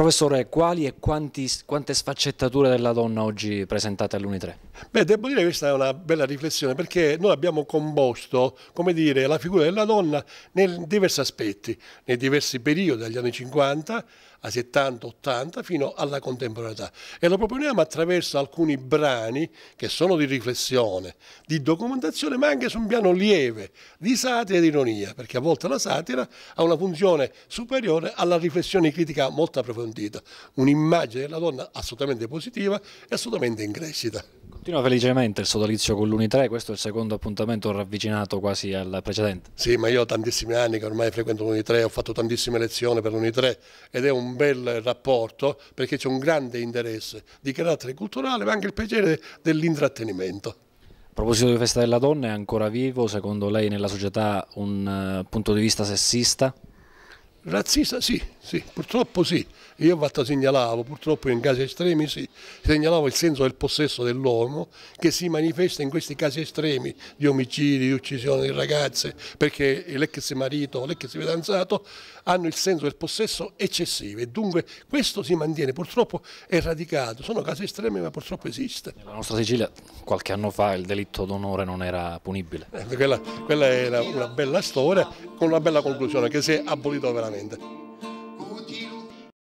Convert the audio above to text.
Professore, quali e quanti, quante sfaccettature della donna oggi presentate all'Uni3? Beh, devo dire che questa è una bella riflessione perché noi abbiamo composto, come dire, la figura della donna in diversi aspetti, nei diversi periodi, dagli anni 50 ai 70, 80 fino alla contemporaneità e lo proponiamo attraverso alcuni brani che sono di riflessione, di documentazione ma anche su un piano lieve di satira e di ironia perché a volte la satira ha una funzione superiore alla riflessione critica molto approfondita approfondita. Un'immagine della donna assolutamente positiva e assolutamente in crescita. Continua felicemente il sodalizio con l'Uni3, questo è il secondo appuntamento ravvicinato quasi al precedente. Sì, ma io ho tantissimi anni che ormai frequento l'Uni3, ho fatto tantissime lezioni per l'Uni3 ed è un bel rapporto perché c'è un grande interesse di carattere culturale ma anche il piacere dell'intrattenimento. A proposito di Festa della Donna, è ancora vivo secondo lei nella società un eh, punto di vista sessista? Razzista sì, sì, purtroppo sì, io vado segnalavo, purtroppo in casi estremi sì, segnalavo il senso del possesso dell'uomo che si manifesta in questi casi estremi di omicidi, di uccisioni di ragazze, perché l'ex marito o l'ex fidanzato hanno il senso del possesso eccessivo e dunque questo si mantiene, purtroppo è radicato, sono casi estremi ma purtroppo esiste. Nella nostra Sicilia qualche anno fa il delitto d'onore non era punibile. Eh, quella, quella è una bella storia con una bella conclusione che si è abolito veramente.